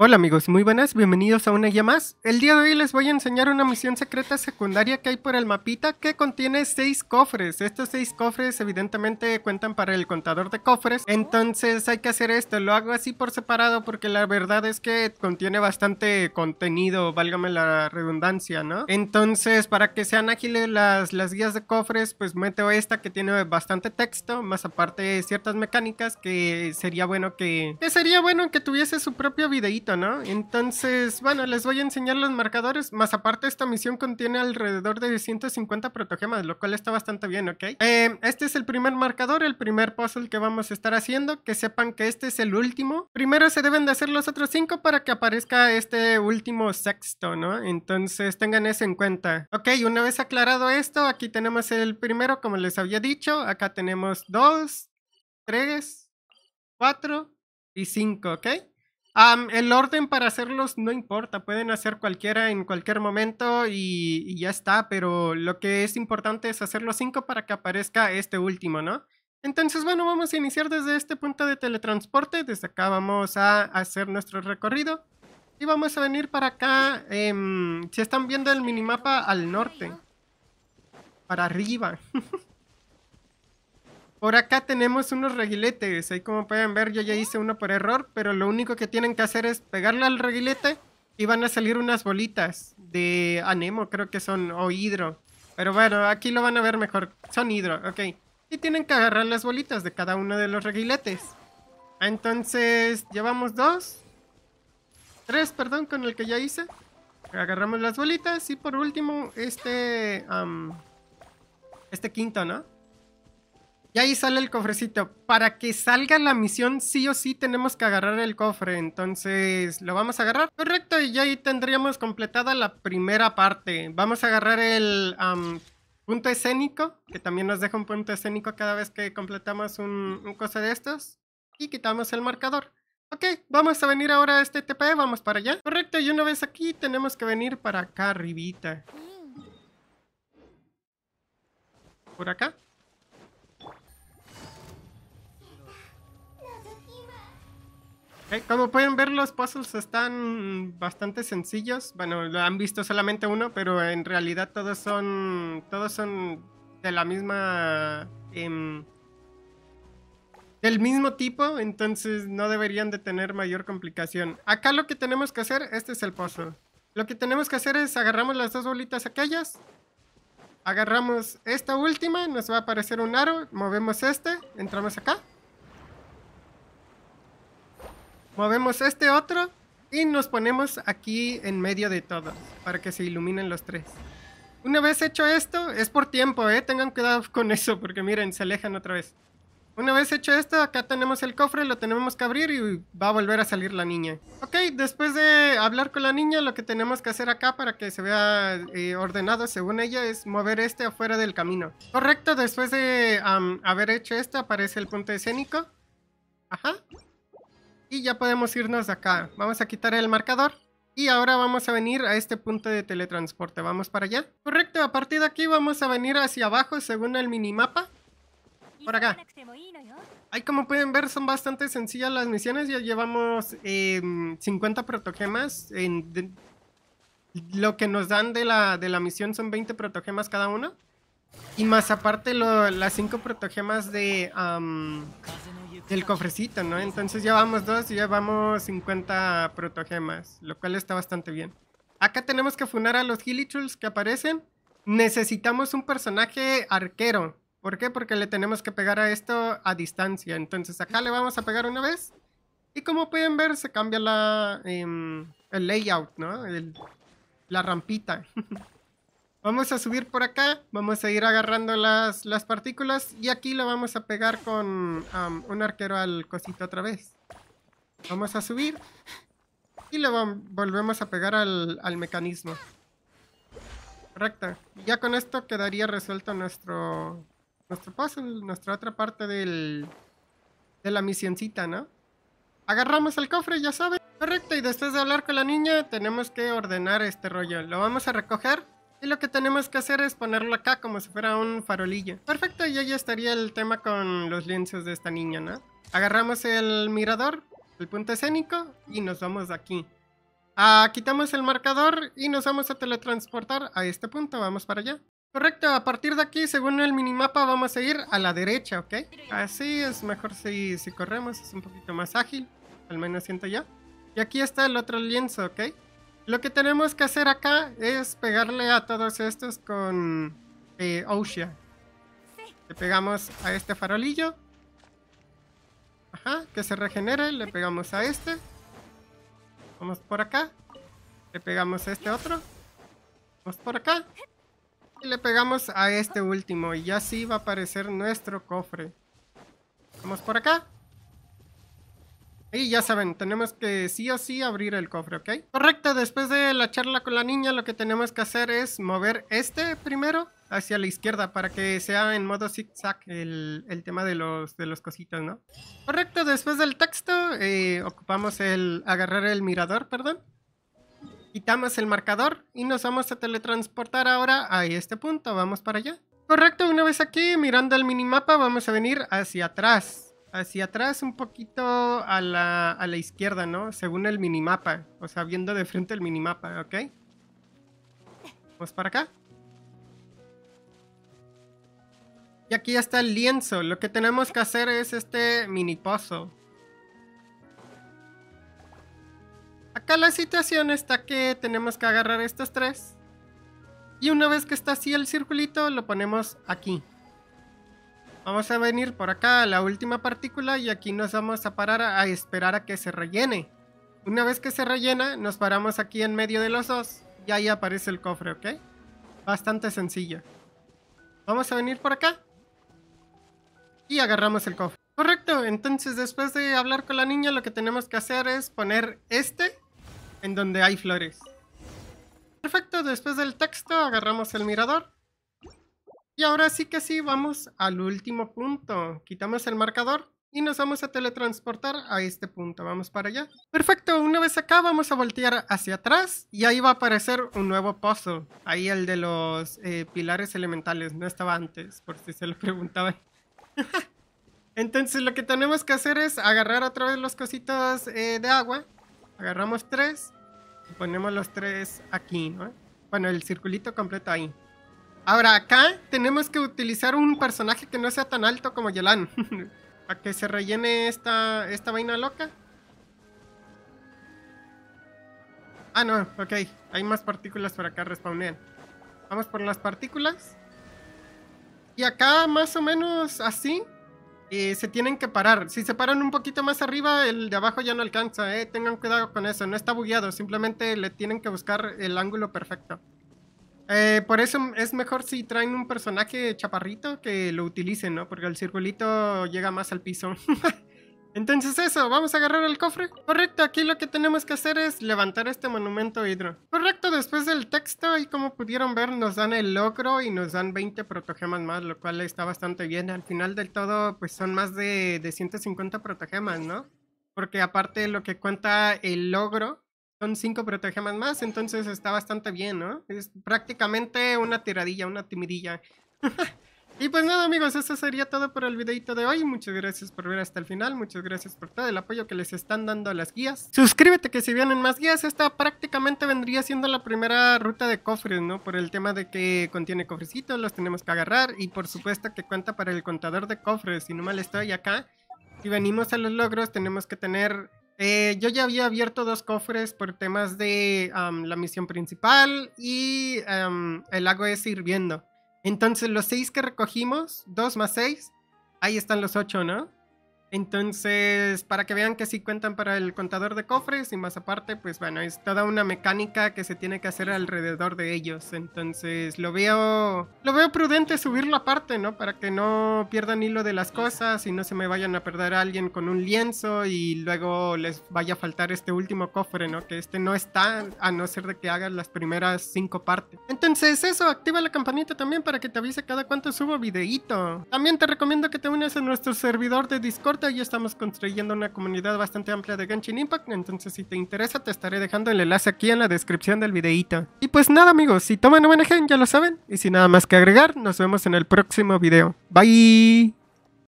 Hola amigos, muy buenas, bienvenidos a una guía más. El día de hoy les voy a enseñar una misión secreta secundaria que hay por el mapita que contiene 6 cofres. Estos 6 cofres evidentemente cuentan para el contador de cofres, entonces hay que hacer esto, lo hago así por separado porque la verdad es que contiene bastante contenido, válgame la redundancia, ¿no? Entonces para que sean ágiles las, las guías de cofres, pues meto esta que tiene bastante texto, más aparte ciertas mecánicas que sería bueno que, que sería bueno que tuviese su propio videíto entonces, bueno, les voy a enseñar los marcadores. Más aparte, esta misión contiene alrededor de 150 protogemas, lo cual está bastante bien, ¿ok? Eh, este es el primer marcador, el primer puzzle que vamos a estar haciendo. Que sepan que este es el último. Primero se deben de hacer los otros cinco para que aparezca este último sexto, ¿no? Entonces, tengan eso en cuenta. Ok, una vez aclarado esto, aquí tenemos el primero, como les había dicho. Acá tenemos dos, tres, cuatro y cinco, ¿ok? el orden para hacerlos no importa, pueden hacer cualquiera en cualquier momento y, ya está, pero lo que es importante es hacer los cinco para que aparezca este último, ¿no? Entonces, bueno, vamos a iniciar desde este punto de teletransporte, desde acá vamos a hacer nuestro recorrido y vamos a venir para acá, em, si están viendo el minimapa, al norte, para arriba. Por acá tenemos unos reguiletes. Ahí como pueden ver, yo ya hice uno por error, pero lo único que tienen que hacer es pegarle al reguilete y van a salir unas bolitas de anemo, creo que son, o hidro. Pero bueno, aquí lo van a ver mejor. Son hidro, ok. Y tienen que agarrar las bolitas de cada uno de los reguiletes. Entonces, llevamos dos. Tres, perdón, con el que ya hice. Agarramos las bolitas y por último, este... este quinto, ¿no? Y ahí sale el cofrecito. Para que salga la misión, sí o sí tenemos que agarrar el cofre. Entonces, ¿lo vamos a agarrar? Correcto, y ahí tendríamos completada la primera parte. Vamos a agarrar el punto escénico, que también nos deja un punto escénico cada vez que completamos un, un cosa de estos. Y quitamos el marcador. Ok, vamos a venir ahora a este TP, vamos para allá. Correcto, y una vez aquí tenemos que venir para acá arribita. ¿Por acá? Eh, como pueden ver, los puzzles están bastante sencillos. Bueno, lo han visto solamente uno, pero en realidad todos son. Todos son de la misma. Em, del mismo tipo, entonces no deberían de tener mayor complicación. Acá lo que tenemos que hacer, este es el puzzle. Lo que tenemos que hacer es agarramos las dos bolitas aquellas. Agarramos esta última, nos va a aparecer un aro, movemos este, entramos acá. Movemos este otro y nos ponemos aquí en medio de todo para que se iluminen los tres. Una vez hecho esto, es por tiempo, ¿eh? Tengan cuidado con eso porque miren, se alejan otra vez. Una vez hecho esto, acá tenemos el cofre, lo tenemos que abrir y va a volver a salir la niña. Ok, después de hablar con la niña, lo que tenemos que hacer acá para que se vea eh, ordenado según ella es mover este afuera del camino. Correcto, después de haber hecho esto aparece el punto escénico. Ajá. Y ya podemos irnos de acá. Vamos a quitar el marcador. Y ahora vamos a venir a este punto de teletransporte. Vamos para allá. Correcto, a partir de aquí vamos a venir hacia abajo según el minimapa. Por acá. Ahí como pueden ver son bastante sencillas las misiones. Ya llevamos 50 em, protogemas. lo que nos dan de la, de misión son 20 protogemas cada uno. Y más aparte las 5 protogemas de... El cofrecito, ¿no? Entonces llevamos dos y llevamos 50 protogemas, lo cual está bastante bien. Acá tenemos que funar a los Hillichuls que aparecen. Necesitamos un personaje arquero. ¿Por qué? Porque le tenemos que pegar a esto a distancia. Entonces acá le vamos a pegar una vez. Y como pueden ver, se cambia la, em, el layout, ¿no? la rampita. Vamos a subir por acá, vamos a ir agarrando las, las partículas y aquí lo vamos a pegar con um, un arquero al cosito otra vez. Vamos a subir y lo volvemos a pegar al, mecanismo. Correcto. Ya con esto quedaría resuelto nuestro, nuestro puzzle, nuestra otra parte del, de la misioncita, ¿no? Agarramos el cofre, ya saben. Correcto, y después de hablar con la niña tenemos que ordenar este rollo. Lo vamos a recoger y lo que tenemos que hacer es ponerlo acá como si fuera un farolillo. Perfecto, y ahí estaría el tema con los lienzos de esta niña, ¿no? Agarramos el mirador, el punto escénico, y nos vamos de aquí. Ah, quitamos el marcador y nos vamos a teletransportar a este punto, vamos para allá. Correcto, a partir de aquí, según el minimapa, vamos a ir a la derecha, ¿ok? Así es mejor si, si corremos, es un poquito más ágil, al menos siento ya. Y aquí está el otro lienzo, ¿ok? Lo que tenemos que hacer acá es pegarle a todos estos con eh, Le pegamos a este farolillo. Ajá, que se regenere. Le pegamos a este. Vamos por acá. Le pegamos a este otro. Vamos por acá. Y le pegamos a este último. Y así va a aparecer nuestro cofre. Vamos por acá. Y ya saben, tenemos que sí o sí abrir el cofre, ¿ok? Correcto, después de la charla con la niña lo que tenemos que hacer es mover este primero hacia la izquierda para que sea en modo zigzag el, el tema de los, de los cositas, ¿no? Correcto, después del texto eh, ocupamos el agarrar el mirador, perdón. Quitamos el marcador y nos vamos a teletransportar ahora a este punto, vamos para allá. Correcto, una vez aquí mirando el minimapa vamos a venir hacia atrás hacia atrás, un poquito a la, izquierda, ¿no? Según el minimapa. O sea, viendo de frente el minimapa, ¿ok? Vamos para acá. Y aquí ya está el lienzo. Lo que tenemos que hacer es este mini pozo. Acá la situación está que tenemos que agarrar estos tres. Y una vez que está así el circulito, lo ponemos aquí. Vamos a venir por acá a la última partícula y aquí nos vamos a parar a, esperar a que se rellene. Una vez que se rellena, nos paramos aquí en medio de los dos y ahí aparece el cofre, ¿ok? Bastante sencillo. Vamos a venir por acá. Y agarramos el cofre. Correcto, entonces después de hablar con la niña lo que tenemos que hacer es poner este en donde hay flores. Perfecto, después del texto agarramos el mirador y ahora sí que sí, vamos al último punto. Quitamos el marcador y nos vamos a teletransportar a este punto. Vamos para allá. Perfecto, una vez acá vamos a voltear hacia atrás y ahí va a aparecer un nuevo pozo. Ahí el de los eh, pilares elementales. No estaba antes, por si se lo preguntaban. Entonces lo que tenemos que hacer es agarrar otra vez los cositos eh, de agua. Agarramos tres y ponemos los tres aquí, ¿no? Bueno, el circulito completo ahí. Ahora acá tenemos que utilizar un personaje que no sea tan alto como Yelan. para que se rellene esta, esta vaina loca. Ah, no, ok. Hay más partículas por acá, respawnean. Vamos por las partículas. Y acá más o menos así eh, se tienen que parar. Si se paran un poquito más arriba, el de abajo ya no alcanza. Eh, tengan cuidado con eso, no está bugueado. Simplemente le tienen que buscar el ángulo perfecto. Eh, por eso es mejor si traen un personaje chaparrito que lo utilicen, ¿no? Porque el circulito llega más al piso. Entonces eso, vamos a agarrar el cofre. Correcto, aquí lo que tenemos que hacer es levantar este monumento hidro. Correcto, después del texto y como pudieron ver nos dan el logro y nos dan 20 protogemas más, lo cual está bastante bien. Al final del todo pues son más de, de 150 protogemas, ¿no? Porque aparte lo que cuenta el logro 5 protege más más, entonces está bastante bien, ¿no? Es prácticamente una tiradilla, una timidilla. y pues nada amigos, eso sería todo por el videito de hoy. Muchas gracias por ver hasta el final, muchas gracias por todo el apoyo que les están dando a las guías. Suscríbete que si vienen más guías, esta prácticamente vendría siendo la primera ruta de cofres, ¿no? Por el tema de que contiene cofrecitos, los tenemos que agarrar y por supuesto que cuenta para el contador de cofres. Si no mal estoy acá Si venimos a los logros, tenemos que tener eh, yo ya había abierto dos cofres por temas de la misión principal y el lago es hirviendo. Entonces los seis que recogimos, dos más seis, ahí están los ocho, ¿no? Entonces, para que vean que sí cuentan para el contador de cofres y más aparte, pues bueno, es toda una mecánica que se tiene que hacer alrededor de ellos. Entonces, lo veo lo veo prudente subir la parte, ¿no? Para que no pierdan hilo de las cosas y no se me vayan a perder a alguien con un lienzo y luego les vaya a faltar este último cofre, ¿no? Que este no está a no ser de que hagan las primeras cinco partes. Entonces, eso, activa la campanita también para que te avise cada cuánto subo videíto. También te recomiendo que te unas a nuestro servidor de Discord ya estamos construyendo una comunidad bastante amplia de Genshin Impact, entonces si te interesa te estaré dejando el enlace aquí en la descripción del videíto. Y pues nada amigos, si toman ONG ya lo saben, y sin nada más que agregar, nos vemos en el próximo video. Bye!